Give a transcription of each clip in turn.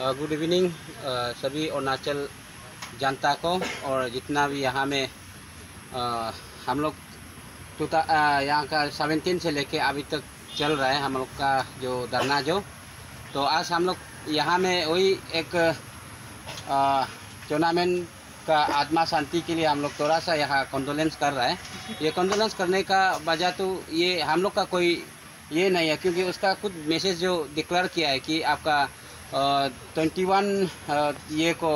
good uh, evening uh, सभी अरुणाचल जनता को और जितना भी यहाँ में आ, uh, हम लोग यहाँ का सेवनटीन से लेके अभी तक चल रहा है हम लोग का जो धरना जो तो आज हम लोग यहाँ में वही एक टूर्नामेंट का आत्मा शांति के लिए हम लोग थोड़ा सा यहाँ कंडोलेंस कर रहा है ये कंडोलेंस करने का वजह तो ये हम लोग का कोई ये नहीं है क्योंकि उसका कुछ मैसेज जो डिक्लेयर किया है कि आपका ट्वेंटी वन ये को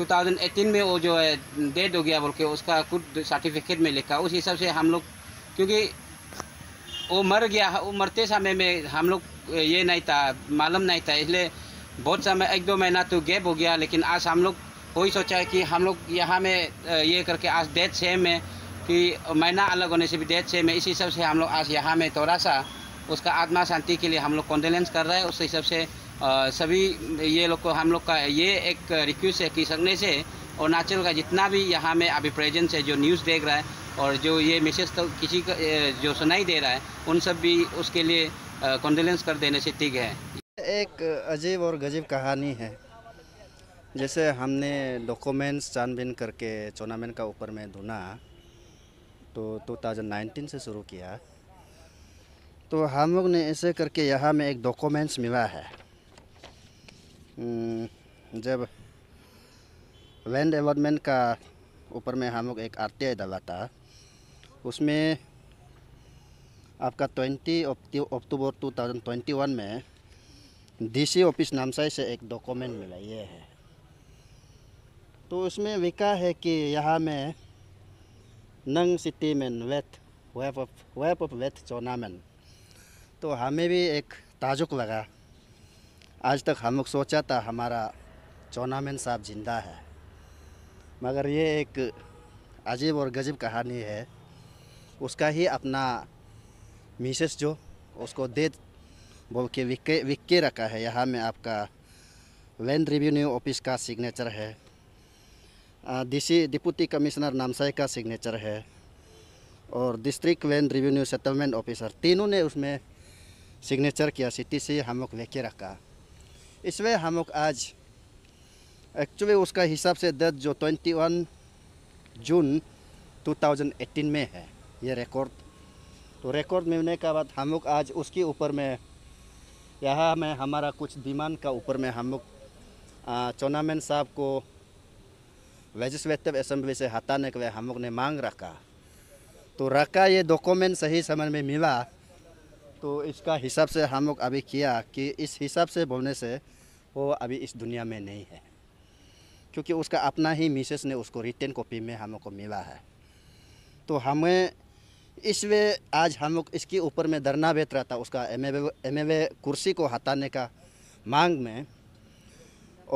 2018 में वो जो है डेड हो गया बोल के उसका खुद सर्टिफिकेट में लिखा उस हिसाब से हम लोग क्योंकि वो मर गया वो मरते समय में हम लोग ये नहीं था मालूम नहीं था इसलिए बहुत समय एक दो महीना तो गैप हो गया लेकिन आज हम लोग वही सोचा कि हम लोग यहाँ में ये करके आज डेथ सेम है कि महीना अलग होने से भी डेथ सेम है इस हिसाब से हम लोग आज यहाँ में थोड़ा सा उसका आत्मा शांति के लिए हम लोग कॉन्डोलेंस कर रहे हैं उस हिसाब से आ, सभी ये लोग को हम लोग का ये एक रिक्वेस्ट है कि सकने से अरुणाचल का जितना भी यहाँ में अभी प्रेजेंस है जो न्यूज़ देख रहा है और जो ये मैसेज तो किसी का जो सुनाई दे रहा है उन सब भी उसके लिए कॉन्डोलेंस कर देने से ठीक है एक अजीब और गजीब कहानी है जैसे हमने डॉक्यूमेंट्स छानबीन करके टूर्नामेंट का ऊपर में धुना तो 2019 से शुरू किया तो हम लोग ने ऐसे करके यहाँ में एक डॉक्यूमेंट्स मिला है हम्म, जब लैंड डेवलपमेंट का ऊपर में हम लोग एक आर टी डाला था उसमें आपका twenty October two thousand twenty one में डी सी ऑफिस नामसाई से एक डॉक्यूमेंट मिला ये है तो उसमें लिखा है कि यहाँ में नंग सिटी में वेथ वेप ऑफ वेप ऑफ वेथ चोनामन तो हमें भी एक ताजुक लगा आज तक हम लोग सोचा था हमारा चौनामैन साहब जिंदा है मगर ये एक अजीब और गजब कहानी है उसका ही अपना मिसेस जो उसको दे बोल के विक विक के रखा है यहाँ में आपका लैंड रिवेन्यू ऑफिस का सिग्नेचर है डीसी डिप्टी कमिश्नर नामसाई का सिग्नेचर है और district land revenue settlement officer तीनों ने उसमें सिग्नेचर किया सिटी से हम लोग लेके रखा इसमें हम लोग आज एक्चुअली उसका हिसाब से दर्ज जो 21 जून 2018 में है ये रिकॉर्ड तो रिकॉर्ड मिलने के बाद हम लोग आज उसके ऊपर में यहाँ में हमारा कुछ डिमांड का ऊपर में हम लोग टूर्नामेंट साहब को लेजिस्लेटिव असम्बली से हटाने के लिए हम लोग ने मांग रखा तो रखा ये डॉक्यूमेंट सही समय में मिला तो इसका हिसाब से हम लोग अभी किया कि इस हिसाब से बोलने से वो अभी इस दुनिया में नहीं है क्योंकि उसका अपना ही मिसेस ने उसको रिटर्न कॉपी में हम को मिला है तो हमें इस वे आज हम इसके ऊपर में धरना बेहत रहा था उसका एम ए कुर्सी को हटाने का मांग में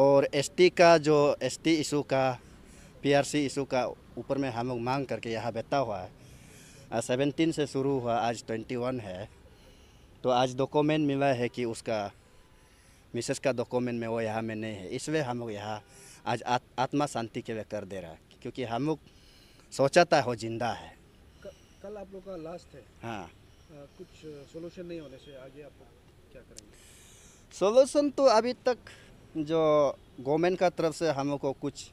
और एसटी का जो एसटी इशू का पीआरसी इशू का ऊपर में हम लोग मांग करके यहाँ बैठा हुआ है सेवेंटीन से शुरू हुआ आज ट्वेंटी वन है तो आज डॉक्यूमेंट मिला है कि उसका मिसेस का डॉक्यूमेंट में वो यहाँ में नहीं है इसलिए हम लोग यहाँ आज आत, आत्मा शांति के लिए कर दे रहा है क्योंकि हम लोग सोचा था वो जिंदा है कल आप लोग का लास्ट है हाँ आ, कुछ सोल्यूशन नहीं होने से आगे आप क्या करेंगे सोल्यूशन तो अभी तक जो गवर्नमेंट का तरफ से हम लोग को कुछ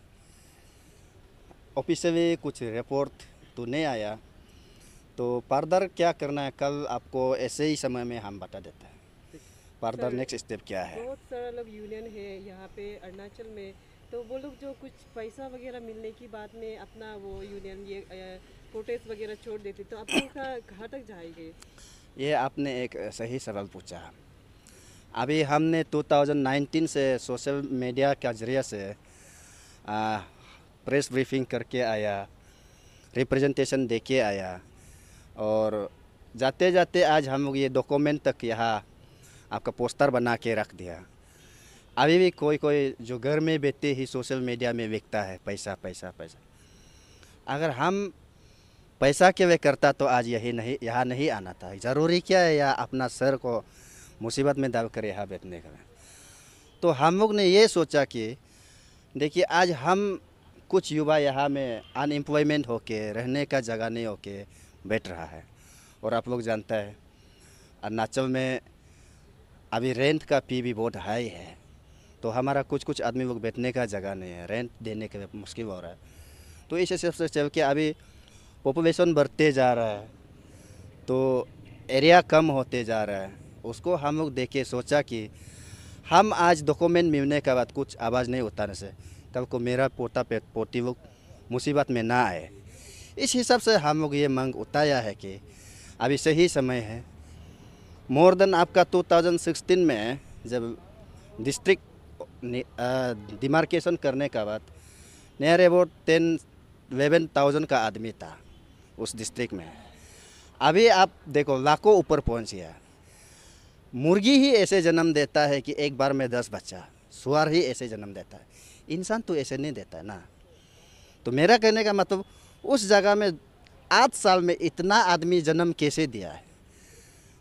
ऑफिशियली कुछ रिपोर्ट तो नहीं आया तो फर्दर क्या करना है कल आपको ऐसे ही समय में हम बता देते हैं फर्दर नेक्स्ट स्टेप क्या है बहुत सारा लोग यूनियन है यहाँ पे अरुणाचल में तो वो लोग जो कुछ पैसा वगैरह मिलने की बात में अपना वो यूनियन ये प्रोटेस्ट वगैरह छोड़ देते तो आप उनका कहाँ तक जाएंगे ये आपने एक सही सवाल पूछा अभी हमने 2019 से सोशल मीडिया के जरिए से आ, प्रेस ब्रीफिंग करके आया रिप्रेजेंटेशन दे आया और जाते जाते आज हम ये डॉक्यूमेंट तक यहाँ आपका पोस्टर बना के रख दिया अभी भी कोई कोई जो घर में बैठे ही सोशल मीडिया में बिकता है पैसा पैसा पैसा अगर हम पैसा के वे करता तो आज यही नहीं यहाँ नहीं आना था ज़रूरी क्या है या अपना सर को मुसीबत में दब कर यहाँ बैठने का तो हम लोग ने ये सोचा कि देखिए आज हम कुछ युवा यहाँ में अनएम्प्लॉयमेंट होके रहने का जगह नहीं होके बैठ रहा है और आप लोग जानता है अरुणाचल में अभी रेंट का पी भी बहुत हाई है तो हमारा कुछ कुछ आदमी लोग बैठने का जगह नहीं है रेंट देने के मुश्किल हो रहा है तो इस हिसाब से चल के अभी पॉपुलेशन बढ़ते जा रहा है तो एरिया कम होते जा रहा है उसको हम लोग देख के सोचा कि हम आज डॉक्यूमेंट मिलने के बाद कुछ आवाज़ नहीं उतारने से कल को मेरा पोता पे पोती लोग मुसीबत में ना आए इस हिसाब से हम लोग ये मांग उठाया है कि अभी सही समय है मोर देन आपका 2016 में जब डिस्ट्रिक्ट डिमार्केशन करने का बाद near about ten eleven thousand का आदमी था उस डिस्ट्रिक्ट में अभी आप देखो लाखों ऊपर पहुंच गया मुर्गी ही ऐसे जन्म देता है कि एक बार में दस बच्चा सुअर ही ऐसे जन्म देता है इंसान तो ऐसे नहीं देता है ना तो मेरा कहने का मतलब उस जगह में आठ साल में इतना आदमी जन्म कैसे दिया है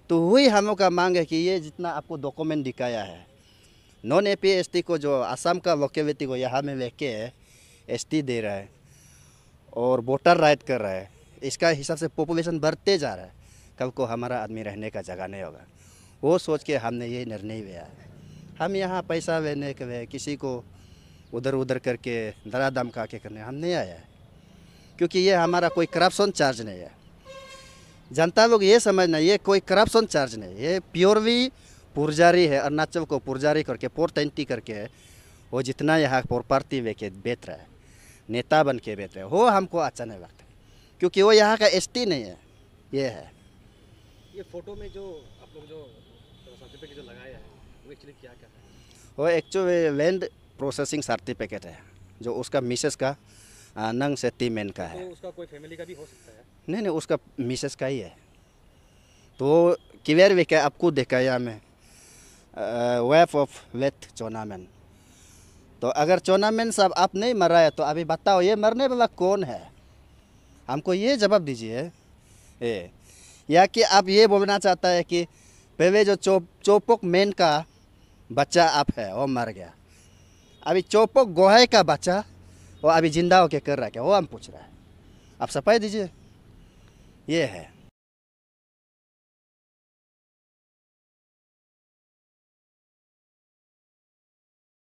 तो वही हम लोग का मांग है कि ये जितना आपको डॉक्यूमेंट दिखाया है non A P S T को जो आसाम का वोकेवेटी को यहाँ में लेके एस टी दे रहा है और वोटर राइट कर रहा है इसका हिसाब से पॉपुलेशन बढ़ते जा रहा है कल को हमारा आदमी रहने का जगह नहीं होगा वो सोच के हमने ये निर्णय लिया है हम यहाँ पैसा लेने के लिए किसी को उधर उधर करके दरा दम का के करने हम नहीं आया है क्योंकि ये हमारा कोई करप्शन चार्ज नहीं है जनता लोग ये समझना ये कोई करप्शन चार्ज नहीं ये प्योरली पुरजारी है अरुणाचल को पुरजारी करके तैंती करके वो जितना यहाँ पोर पार्टी लेके बेच रहा है नेता बन के बेच रहे हो हमको अच्छा नहीं लगता क्योंकि वो यहाँ का एस नहीं है ये है ये फोटो में जो आप लोग जो सर्टिफिकेट जो लगाया है वो एक्चुअली क्या क्या है वो एक्चुअली लैंड प्रोसेसिंग सर्टिफिकेट है जो उसका मिसेस का नंग से तीमेन का है तो उसका कोई फैमिली का भी हो सकता है नहीं नहीं उसका मिसेस का ही है तो किवेर वे क्या आपको देखा या मैं वेफ ऑफ वेथ चोनामैन तो अगर चोनामैन साहब आप नहीं मर रहा है तो अभी बताओ ये मरने वाला कौन है हमको ये जवाब दीजिए ए या कि आप ये बोलना चाहता है कि पहले जो चो चोपोक मैन का बच्चा आप है वो मर गया अभी चोपोक गोहे का बच्चा वो अभी जिंदा होके कर रहा है क्या वो हम पूछ रहे हैं आप सफाई दीजिए ये है